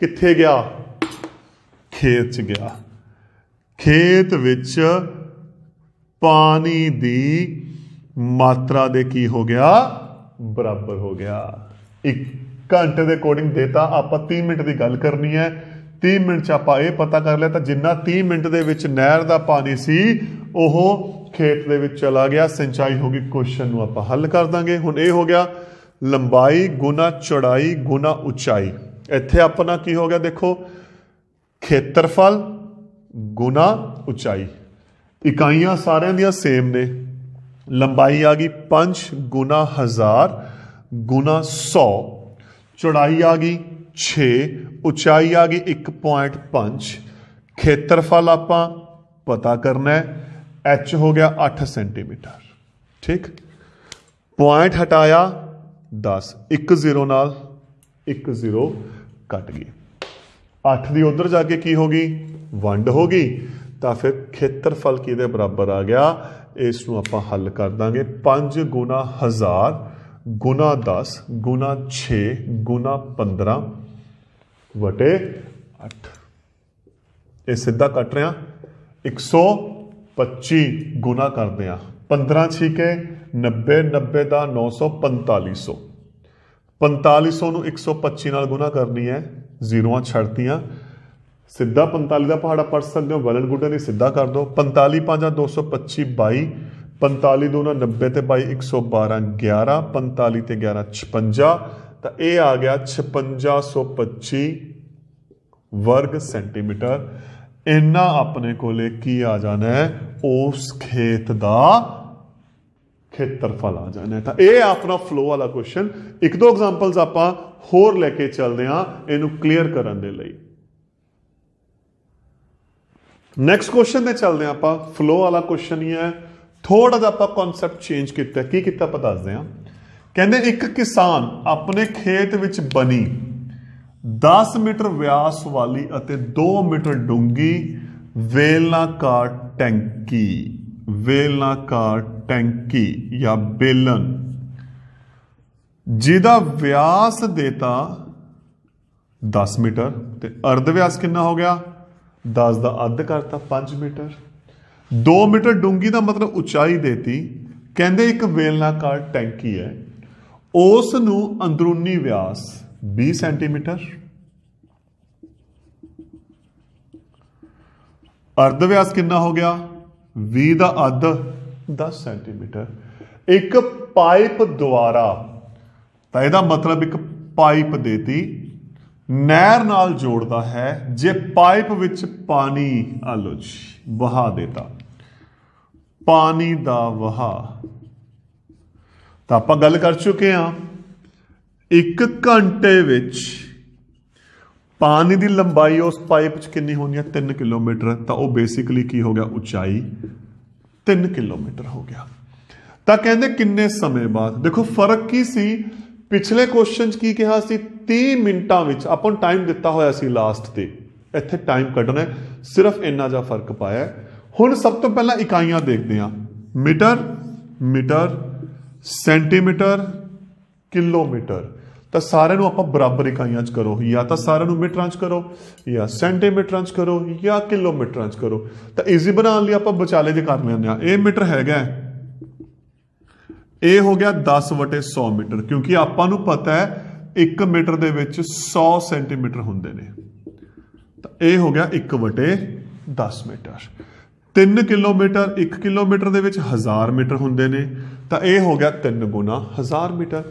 ਕਿੱਥੇ ਗਿਆ ਖੇਤ 'ਚ ਗਿਆ ਖੇਤ ਵਿੱਚ ਪਾਣੀ ਦੀ ਮਾਤਰਾ ਦੇ ਕੀ ਹੋ ਗਿਆ ਬਰਾਬਰ ਹੋ ਗਿਆ 1 ਘੰਟੇ ਦੇ ਅਕੋਰਡਿੰਗ ਦੇਤਾ ਆਪਾਂ 30 ਮਿੰਟ ਦੀ ਗੱਲ ਕਰਨੀ ਹੈ 30 ਮਿੰਟ ਚ ਆਪਾਂ ਇਹ ਪਤਾ ਕਰ ਲਿਆ ਤਾਂ ਜਿੰਨਾ 30 ਮਿੰਟ ਦੇ ਵਿੱਚ ਨਹਿਰ ਦਾ ਪਾਣੀ ਸੀ ਉਹ ਖੇਤ ਦੇ ਵਿੱਚ ਚਲਾ ਗਿਆ ਸਿੰਚਾਈ ਹੋ ਗਈ ਕੁਐਸਚਨ ਨੂੰ ਆਪਾਂ ਹੱਲ ਕਰ ਦਾਂਗੇ ਹੁਣ ਇਹ ਹੋ ਗਿਆ ਲੰਬਾਈ ਗੁਣਾ ਚੌੜਾਈ ਗੁਣਾ ਉਚਾਈ ਇੱਥੇ ਆਪਣਾ ਕੀ ਹੋ ਗਿਆ ਦੇਖੋ ਖੇਤਰਫਲ ਗੁਣਾ ਉਚਾਈ ਇਕਾਈਆਂ ਸਾਰਿਆਂ ਦੀਆਂ ਸੇਮ ਨੇ लंबाई आ गई पंच गुना हजार गुना सौ चौड़ाई आ गई छे उचाई आ गई एक पॉइंट पंच खेत्रफल आप पता करना है एच हो गया अठ सेंटीमीटर ठीक पॉइंट हटाया दस एक जीरो नाल एक जीरो कट गई अठ की उधर जाके की होगी वंड होगी तो फिर खेत्रफल कि बराबर आ गया ਇਸ ਨੂੰ ਆਪਾਂ ਹੱਲ ਕਰ ਦਾਂਗੇ 5 ਗੁਣਾ 1000 ਗੁਣਾ 10 ਗੁਣਾ 6 ਗੁਣਾ 15 ਵਟੇ 8 ਇਹ ਸਿੱਧਾ ਕੱਟ ਰਿਹਾ 125 ਗੁਣਾ ਕਰਦੇ ਆ 15 ਹੈ 90 90 ਦਾ 9450 4500 ਨੂੰ 125 ਨਾਲ ਗੁਣਾ ਕਰਨੀ ਹੈ ਜ਼ੀਰੋਆਂ ਛੱਡਤੀਆਂ ਸਿੱਧਾ 45 ਦਾ ਪਹਾੜਾ ਪੜ ਸਕਦੇ ਹੋ ਵਲਨ ਗੁੱਡਾ ਨਹੀਂ ਸਿੱਧਾ ਕਰ ਦੋ 45 5 225 22 45 2 90 ਤੇ 22 112 11 45 ਤੇ 11 56 ਤਾਂ ਇਹ ਆ ਗਿਆ 5625 ਵਰਗ ਸੈਂਟੀਮੀਟਰ ਇੰਨਾ ਆਪਣੇ ਕੋਲੇ ਕੀ ਆ ਜਾਣਾ ਹੈ ਉਸ ਖੇਤ ਦਾ ਖੇਤਰਫਲ ਆ ਜਾਣਾ ਤਾਂ ਇਹ ਆਪਣਾ ਫਲੋ ਵਾਲਾ ਕੁਐਸਚਨ ਇੱਕ ਦੋ ਐਗਜ਼ਾਮਪਲਸ ਆਪਾਂ ਹੋਰ ਲੈ ਕੇ ਚੱਲਦੇ ਆ ਇਹਨੂੰ ਕਲੀਅਰ ਕਰਨ ਦੇ ਲਈ ਨੈਕਸਟ ਕੁਐਸਚਨ ਤੇ ਚੱਲਦੇ ਆਪਾਂ ਫਲੋ ਵਾਲਾ ਕੁਐਸਚਨ ਹੀ ਹੈ ਥੋੜਾ ਜਿਹਾ ਆਪਾਂ ਕਨਸੈਪਟ ਚੇਂਜ ਕੀਤਾ ਕੀ ਕੀਤਾ ਪਤਾ ਦੱਸਦੇ ਆ ਕਹਿੰਦੇ ਇੱਕ ਕਿਸਾਨ ਆਪਣੇ ਖੇਤ ਵਿੱਚ ਬਣੀ 10 ਮੀਟਰ ਵਿਆਸ ਵਾਲੀ ਅਤੇ 2 ਮੀਟਰ ਡੂੰਗੀ ਵੇਲਨਾਕਾਰ ਟੈਂਕੀ ਵੇਲਨਾਕਾਰ ਟੈਂਕੀ ਜਾਂ ਬੇਲਨ ਜਿਹਦਾ ਵਿਆਸ ਦੇਤਾ 10 ਮੀਟਰ ਤੇ ਅਰਧ ਵਿਆਸ ਕਿੰਨਾ ਹੋ ਗਿਆ 10 ਦਾ ਅੱਧ ਕਰਤਾ 5 ਮੀਟਰ 2 ਮੀਟਰ ਡੂੰਗੀ ਦਾ ਮਤਲਬ ਉਚਾਈ ਦੇਤੀ ਕਹਿੰਦੇ ਇੱਕ ਵੇਲਨਾਕਾਰ ਟੈਂਕੀ ਹੈ ਉਸ ਨੂੰ ਅੰਦਰੂਨੀ ਵਿਆਸ 20 ਸੈਂਟੀਮੀਟਰ ਅਰਧ ਵਿਆਸ ਕਿੰਨਾ ਹੋ ਗਿਆ 20 ਦਾ ਅੱਧ 10 ਸੈਂਟੀਮੀਟਰ ਇੱਕ ਪਾਈਪ ਦੁਆਰਾ ਤਾਂ ਇਹਦਾ ਮਤਲਬ ਇੱਕ ਪਾਈਪ ਦੇਤੀ ਨਹਿਰ ਨਾਲ ਜੋੜਦਾ ਹੈ ਜੇ ਪਾਈਪ ਵਿੱਚ ਪਾਣੀ ਆਲੋ ਜੀ ਵਹਾ ਦੇਤਾ ਪਾਣੀ ਦਾ ਵਹਾ ਤਾਂ ਆਪਾਂ ਗੱਲ ਕਰ ਚੁੱਕੇ ਆ ਇੱਕ ਘੰਟੇ ਵਿੱਚ ਪਾਣੀ ਦੀ ਲੰਬਾਈ ਉਸ ਪਾਈਪ 'ਚ ਕਿੰਨੀ ਹੋਣੀ ਹੈ 3 ਕਿਲੋਮੀਟਰ ਤਾਂ ਉਹ ਬੇਸਿਕਲੀ ਕੀ ਹੋ ਗਿਆ ਉਚਾਈ 3 ਕਿਲੋਮੀਟਰ ਹੋ ਗਿਆ ਤਾਂ ਕਹਿੰਦੇ ਕਿੰਨੇ ਸਮੇਂ ਬਾਅਦ ਦੇਖੋ ਫਰਕ ਕੀ ਸੀ ਪਿਛਲੇ ਕੁਐਸਚਨ 'ਚ ਕੀ ਕਿਹਾ ਸੀ 30 ਮਿੰਟਾਂ ਵਿੱਚ ਆਪਾਂ ਟਾਈਮ ਦਿੱਤਾ ਹੋਇਆ ਸੀ ਲਾਸਟ ਤੇ ਇੱਥੇ ਟਾਈਮ ਕੱਢਣਾ ਸਿਰਫ ਇੰਨਾ ਜਿਹਾ ਫਰਕ ਪਾਇਆ ਹੁਣ ਸਭ ਤੋਂ ਪਹਿਲਾਂ ਇਕਾਈਆਂ ਦੇਖਦੇ ਹਾਂ ਮੀਟਰ ਮੀਟਰ ਸੈਂਟੀਮੀਟਰ ਕਿਲੋਮੀਟਰ ਤਾਂ ਸਾਰਿਆਂ ਨੂੰ ਆਪਾਂ ਬਰਾਬਰ ਇਕਾਈਆਂ 'ਚ ਕਰੋ ਜਾਂ ਤਾਂ ਸਾਰਿਆਂ ਨੂੰ ਮੀਟਰਾਂ 'ਚ ਕਰੋ ਜਾਂ ਸੈਂਟੀਮੀਟਰਾਂ 'ਚ ਕਰੋ ਜਾਂ ਕਿਲੋਮੀਟਰਾਂ 'ਚ ਕਰੋ ਤਾਂ ਈਜ਼ੀ ਬਣਾਉਣ ਲਈ ਆਪਾਂ ਵਿਚਾਲੇ ਜੇ ਕਰ ਲੈਂਦੇ ਆ ਇਹ ਮੀਟਰ ਹੈਗਾ ਇਹ ਹੋ ਗਿਆ 10 ਵਟੇ 100 ਮੀਟਰ ਕਿਉਂਕਿ ਆਪਾਂ ਨੂੰ ਪਤਾ ਹੈ 1 ਮੀਟਰ ਦੇ ਵਿੱਚ 100 ਸੈਂਟੀਮੀਟਰ ਹੁੰਦੇ ਨੇ ਤਾਂ ਇਹ ਹੋ ਗਿਆ 1 ਵਟੇ 10 ਮੀਟਰ 3 ਕਿਲੋਮੀਟਰ 1 ਕਿਲੋਮੀਟਰ ਦੇ ਵਿੱਚ 1000 ਮੀਟਰ ਹੁੰਦੇ ਨੇ ਤਾਂ ਇਹ ਹੋ ਗਿਆ 3 ਗੁਣਾ 1000 ਮੀਟਰ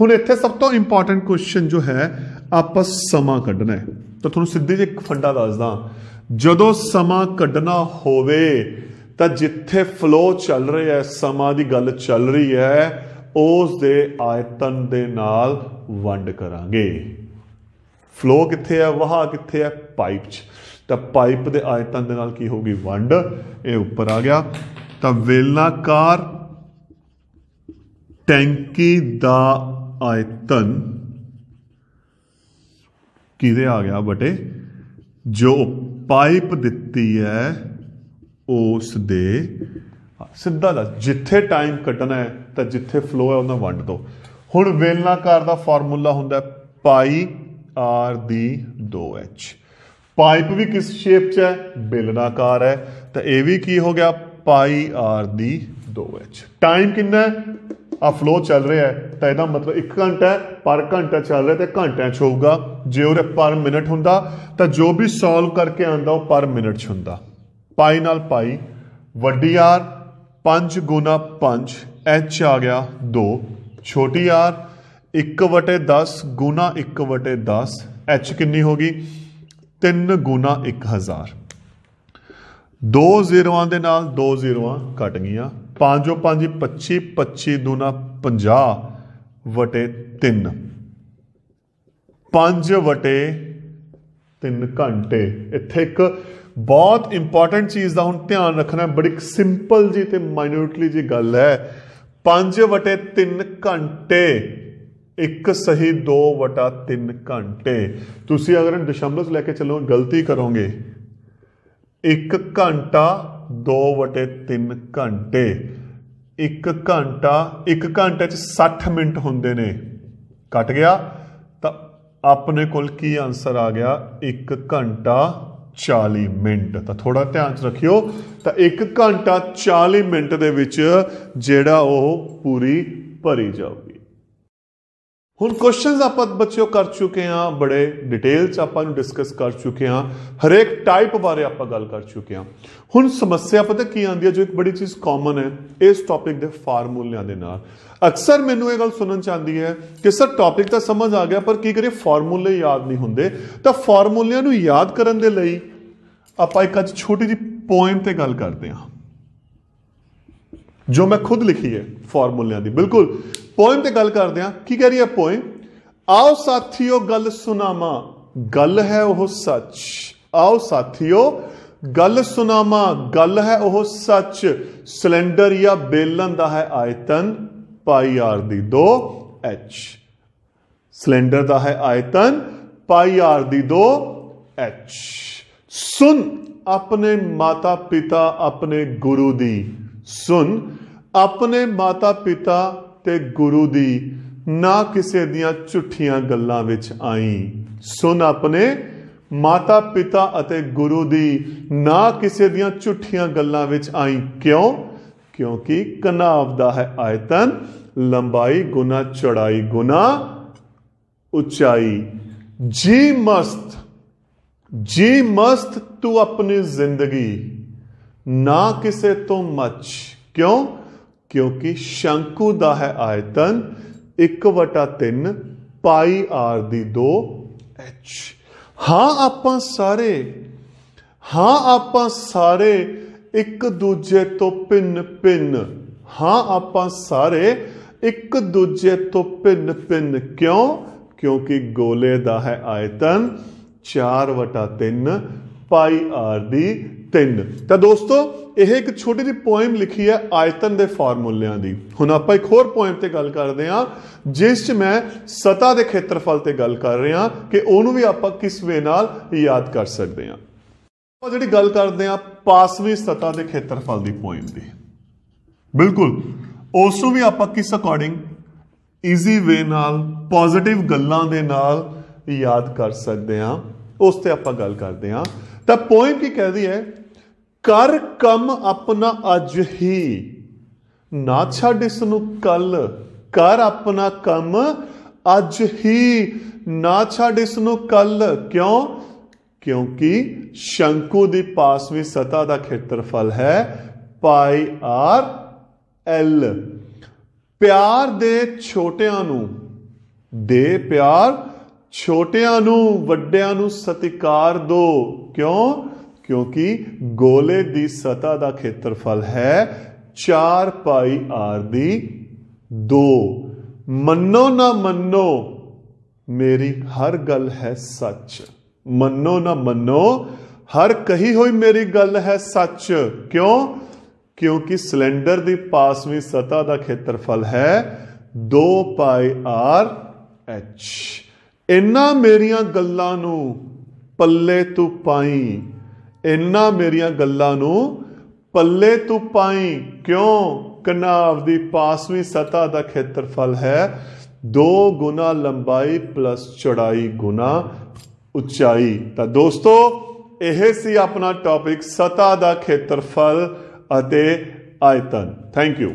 ਹੁਣ ਇੱਥੇ ਸਭ ਤੋਂ ਇੰਪੋਰਟੈਂਟ ਕੁਐਸਚਨ ਜੋ ਹੈ ਆਪਸ ਸਮਾਂ ਕੱਢਣਾ ਹੈ ਤਾਂ ਤੁਹਾਨੂੰ ਸਿੱਧੇ ਜਿਹੇ ਇੱਕ ਫੰਡਾ ਦੱਸਦਾ ਜਦੋਂ ਸਮਾਂ ਕੱਢਣਾ ਹੋਵੇ ਤਾਂ ਜਿੱਥੇ ਫਲੋ ਚੱਲ ਰਿਹਾ ਹੈ ਸਮਾਂ ਦੀ ਗੱਲ ਚੱਲ ਰਹੀ ਹੈ ਉਸ ਦੇ ਆਇਤਨ ਦੇ ਨਾਲ ਵੰਡ ਕਰਾਂਗੇ ਫਲੋ ਕਿੱਥੇ ਹੈ ਵਹਾ ਕਿੱਥੇ ਹੈ ਪਾਈਪ 'ਚ ਤਾਂ ਪਾਈਪ ਦੇ ਆਇਤਨ ਦੇ ਨਾਲ ਕੀ ਹੋਗੀ ਵੰਡ ਇਹ ਉੱਪਰ ਆ ਗਿਆ ਤਾਂ ਵੇਲਨਾਕਾਰ ਟੈਂਕੀ ਦਾ ਆਇਤਨ ਕਿਹਦੇ ਆ ਗਿਆ ਬਟੇ ਜੋ ਪਾਈਪ ਦਿੱਤੀ ਹੈ ਉਸ ਦੇ ਸਿੱਧਾ ਦਾ ਜਿੱਥੇ ਟਾਈਮ ਕੱਟਣਾ ਹੈ ਤਾਂ ਜਿੱਥੇ ਫਲੋ ਹੈ ਉਹਨਾਂ ਵੰਡ ਦੋ ਹੁਣ ਵੇਲਨਾਕਾਰ ਦਾ ਫਾਰਮੂਲਾ ਹੁੰਦਾ ਪਾਈ ਆਰ ਦੀ 2h ਪਾਈਪ ਵੀ ਕਿਸ ਸ਼ੇਪ 'ਚ ਹੈ ਬੇਲਨਾਕਾਰ ਹੈ ਤਾਂ ਇਹ ਵੀ ਕੀ ਹੋ ਗਿਆ ਪਾਈ ਆਰ ਦੀ 2h ਟਾਈਮ ਕਿੰਨਾ ਹੈ ਆ ਫਲੋ ਚੱਲ ਰਿਹਾ ਹੈ ਤਾਂ ਇਹਦਾ ਮਤਲਬ 1 ਘੰਟਾ ਹੈ ਪਰ ਘੰਟਾ ਚੱਲ ਰਿਹਾ ਤੇ ਘੰਟਿਆਂ 'ਚ ਹੋਊਗਾ ਜੇ ਉਹ ਪਰ ਮਿੰਟ ਹੁੰਦਾ ਤਾਂ ਜੋ ਵੀ ਸੋਲਵ ਕਰਕੇ ਆਂਦਾ ਉਹ ਪਰ ਮਿੰਟ 'ਚ ਹੁੰਦਾ ਪਾਈ ਨਾਲ ਪਾਈ ਵੱਡੀ ਆਰ 5 ਗੁਣਾ 5 ਐਚ ਆ ਗਿਆ 2 ਛੋਟੀ ਆਰ 1 ਵਟੇ 10 ਗੁਣਾ 1 ਵਟੇ 10 ਐਚ ਕਿੰਨੀ ਹੋ ਗਈ 3 ਗੁਣਾ 1000 ਦੋ ਜ਼ੀਰੋਆਂ ਦੇ ਨਾਲ ਦੋ ਜ਼ੀਰੋਆਂ ਕੱਟ ਗਈਆਂ 5 5 25 25 ਦੁਨਾ 50 ਵਟੇ 3 5 ਵਟੇ 3 ਘੰਟੇ ਇੱਥੇ ਇੱਕ ਬਹੁਤ ਇੰਪੋਰਟੈਂਟ ਚੀਜ਼ ਦਾ ਹੁਣ ਧਿਆਨ ਰੱਖਣਾ ਬੜੀ ਸਿੰਪਲ ਜੀ ਤੇ ਮਾਈਨਿਊਟਲੀ ਜੀ ਗੱਲ ਹੈ 5 ਵਟੇ 3 ਘੰਟੇ ਇੱਕ ਸਹੀ 2 ਵਟਾ 3 ਘੰਟੇ ਤੁਸੀਂ ਅਗਰ ਦਸ਼ਮਲਵ ਲੈ ਕੇ ਚੱਲੋ ਗਲਤੀ ਕਰੋਗੇ 1 ਘੰਟਾ 2 ਵਟੇ 3 ਘੰਟੇ 1 ਘੰਟਾ 1 ਘੰਟੇ ਚ 60 ਮਿੰਟ ਹੁੰਦੇ ਨੇ ਕੱਟ ਗਿਆ ਤਾਂ ਆਪਣੇ ਕੋਲ ਕੀ ਆਨਸਰ ਆ ਗਿਆ 1 ਘੰਟਾ 40 ਮਿੰਟ ਤਾਂ ਥੋੜਾ ਧਿਆਨ ਚ ਰੱਖਿਓ ਤਾਂ 1 ਘੰਟਾ 40 ਮਿੰਟ ਦੇ ਵਿੱਚ ਜਿਹੜਾ ਉਹ ਪੂਰੀ ਭਰੀ ਜਾਊਗੀ ਹੁਣ ਕੁਐਸਚਨਸ ਆਪਾਂ ਬੱਚਿਓ ਕਰ ਚੁੱਕੇ ਆ ਬੜੇ ਡਿਟੇਲਸ ਆਪਾਂ ਨੂੰ ਡਿਸਕਸ ਕਰ ਚੁੱਕੇ ਆ ਹਰੇਕ ਟਾਈਪ ਬਾਰੇ ਆਪਾਂ ਗੱਲ ਕਰ ਚੁੱਕੇ ਆ ਹੁਣ ਸਮੱਸਿਆ ਪਤਾ ਕੀ ਆਉਂਦੀ ਹੈ ਜੋ ਇੱਕ ਬੜੀ ਚੀਜ਼ ਕਾਮਨ ਹੈ ਇਸ ਟੌਪਿਕ ਦੇ ਫਾਰਮੂਲਿਆਂ ਦੇ ਨਾਲ ਅਕਸਰ ਮੈਨੂੰ ਇਹ ਗੱਲ ਸੁਣਨ ਚ ਆਉਂਦੀ ਹੈ ਕਿ ਸਰ ਟੌਪਿਕ ਤਾਂ ਸਮਝ ਆ ਗਿਆ ਪਰ ਕੀ ਕਰੀਏ ਫਾਰਮੂਲੇ ਯਾਦ ਨਹੀਂ ਹੁੰਦੇ ਤਾਂ ਫਾਰਮੂਲਿਆਂ ਨੂੰ ਯਾਦ ਕਰਨ ਦੇ ਲਈ ਆਪਾਂ ਇੱਕ ਅੱਜ ਛੋਟੀ ਜੀ ਪੋਇਮ ਤੇ ਗੱਲ ਕਰਦੇ ਹਾਂ ਜੋ ਮੈਂ ਖੁਦ ਲਿਖੀ ਹੈ ਫਾਰਮੂਲਿਆਂ ਦੀ ਬਿਲਕੁਲ ਪੋਇਮ ਤੇ ਗੱਲ ਕਰਦੇ ਹਾਂ ਕੀ ਕਹਿ ਰਹੀ ਹੈ ਪੋਇਮ ਆਓ ਸਾਥੀਓ ਗੱਲ ਸੁਨਾਵਾ ਗੱਲ ਹੈ ਉਹ ਸੱਚ ਆਓ ਸਾਥੀਓ ਗੱਲ ਸੁਨਾਵਾ ਗੱਲ ਹੈ ਉਹ ਸੱਚ ਸਿਲੰਡਰ ਜਾਂ ਬੇਲਨ ਦਾ ਹੈ ਆਇਤਨ ਪਾਈ ਆਰ ਦੀ 2 h ਸਿਲੰਡਰ ਦਾ ਹੈ ਆਇਤਨ ਪਾਈ ਆਰ ਦੀ 2 h ਸੁਨ ਆਪਣੇ ਮਾਤਾ ਪਿਤਾ ਆਪਣੇ ਗੁਰੂ ਦੀ ਸੁਨ ਆਪਣੇ ਮਾਤਾ ਪਿਤਾ ਤੇ ਗੁਰੂ ਦੀ ਨਾ ਕਿਸੇ ਦੀਆਂ ਝੁੱਠੀਆਂ ਗੱਲਾਂ ਵਿੱਚ ਆਈ ਸੁਨ ਆਪਣੇ ਮਾਤਾ ਪਿਤਾ ਅਤੇ ਗੁਰੂ ਦੀ ਨਾ ਕਿਸੇ ਦੀਆਂ ਝੁੱਠੀਆਂ ਗੱਲਾਂ ਵਿੱਚ ਆਈ ਕਿਉਂ ਕਿਉਂਕਿ ਕਨਾਵ ਦਾ ਹੈ ਆਇਤਨ ਲੰਬਾਈ ਗੁਣਾ ਚੜਾਈ ਗੁਣਾ ਉਚਾਈ ਜੀ ਮਸਤ ਜੀ ਮਸਤ ਤੂੰ ਆਪਣੀ ਜ਼ਿੰਦਗੀ ਨਾ ਕਿਸੇ ਤੋਂ ਮੱਚ ਕਿਉਂ ਕਿਉਂਕਿ ਸ਼ੰਕੂ ਦਾ ਹੈ ਆਇਤਨ 1/3 ਪਾਈ ਆਰ ਦੀ 2 h ਹਾਂ ਆਪਾਂ ਸਾਰੇ ਹਾਂ ਆਪਾਂ ਸਾਰੇ ਇੱਕ ਦੂਜੇ ਤੋਂ ਪਿੰਨ ਪਿੰਨ ਹਾਂ ਆਪਾਂ ਸਾਰੇ ਇੱਕ ਦੂਜੇ ਤੋਂ ਪਿੰਨ ਪਿੰਨ ਕਿਉਂ ਕਿਉਂਕਿ ਗੋਲੇ ਦਾ ਹੈ ਆਇਤਨ 4/3 ਪਾਈ ਆਰ ਦੀ 3 ਤਾਂ ਦੋਸਤੋ ਇਹ ਇੱਕ ਛੋਟੀ ਜਿਹੀ ਪੋਇਮ ਲਿਖੀ ਹੈ ਆਇਤਨ ਦੇ ਫਾਰਮੂਲਿਆਂ ਦੀ ਹੁਣ ਆਪਾਂ ਇੱਕ ਹੋਰ ਪੋਇਮ ਤੇ ਗੱਲ ਕਰਦੇ ਹਾਂ ਜਿਸ 'ਚ ਮੈਂ ਸਤਾ ਦੇ ਖੇਤਰਫਲ ਤੇ ਗੱਲ ਕਰ ਰਿਹਾ ਕਿ ਉਹਨੂੰ ਵੀ ਆਪਾਂ ਕਿਸ ਵੇ ਨਾਲ ਯਾਦ ਕਰ ਸਕਦੇ ਹਾਂ ਆਪਾਂ ਜਿਹੜੀ ਗੱਲ ਕਰਦੇ ਆ ਪਾਸਵੀ ਸਤਾ ਦੇ ਖੇਤਰਫਲ ਦੀ ਪੁਆਇੰਟ ਦੀ ਬਿਲਕੁਲ ਉਸ ਨੂੰ ਵੀ ਆਪਾਂ ਕਿਸ ਅਕੋਰਡਿੰਗ ਈਜ਼ੀ ਵੇ ਨਾਲ ਪੋਜ਼ਿਟਿਵ ਗੱਲਾਂ ਦੇ ਨਾਲ ਯਾਦ ਕਰ ਸਕਦੇ ਆ ਉਸ ਤੇ ਆਪਾਂ ਗੱਲ ਕਰਦੇ ਆ ਤਾਂ ਪੁਆਇੰਟ ਕੀ ਕਹਦੀ ਹੈ ਕਰ ਕੰਮ ਆਪਣਾ ਅੱਜ ਹੀ ਨਾ ਛੱਡ ਇਸ ਨੂੰ ਕੱਲ ਕਰ ਆਪਣਾ ਕੰਮ ਅੱਜ ਹੀ ਨਾ ਛੱਡ ਇਸ ਨੂੰ ਕੱਲ ਕਿਉਂ ਕਿਉਂਕਿ ਸ਼ੰਕੂ ਦੀ ਪਾਸਵੀਂ ਸਤਾ ਦਾ ਖੇਤਰਫਲ ਹੈ ਪਾਈ ਆਰ ਐਲ ਪਿਆਰ ਦੇ ਛੋਟਿਆਂ ਨੂੰ ਦੇ ਪਿਆਰ ਛੋਟਿਆਂ ਨੂੰ ਵੱਡਿਆਂ ਨੂੰ ਸਤਿਕਾਰ ਦੋ ਕਿਉਂ ਕਿਉਂਕਿ ਗੋਲੇ ਦੀ ਸਤਾ ਦਾ ਖੇਤਰਫਲ ਹੈ 4 ਪਾਈ ਆਰ ਦੀ 2 ਮੰਨੋ ਨਾ ਮੰਨੋ ਮੇਰੀ ਹਰ ਗੱਲ ਹੈ ਸੱਚ ਮੰਨੋ ਨਾ ਮੰਨੋ ਹਰ ਕਹੀ ਹੋਈ ਮੇਰੀ ਗੱਲ ਹੈ ਸੱਚ ਕਿਉਂ ਕਿਉਂਕਿ ਸਿਲੰਡਰ ਦੀ ਪਾਸਵੀਂ ਸਤਾ ਦਾ ਖੇਤਰਫਲ ਹੈ 2 ਪਾਈ ਆਰ ਐਚ ਇੰਨਾ ਮੇਰੀਆਂ ਗੱਲਾਂ ਨੂੰ ਪੱਲੇ ਤੂੰ ਪਾਈ ਇੰਨਾ ਮੇਰੀਆਂ ਗੱਲਾਂ ਨੂੰ ਪੱਲੇ ਤੂੰ ਪਾਈ ਕਿਉਂ ਕਨਾਵ ਦੀ ਪਾਸਵੀਂ ਸਤਾ ਦਾ ਖੇਤਰਫਲ ਹੈ 2 ਗੁਣਾ ਲੰਬਾਈ ਚੌੜਾਈ ਗੁਣਾ ਉਚਾਈ ਤਾਂ ਦੋਸਤੋ ਇਹ ਸੀ ਆਪਣਾ ਟੌਪਿਕ ਸਤਾ ਦਾ ਖੇਤਰਫਲ ਅਤੇ ਆਇਤਨ ਥੈਂਕ ਯੂ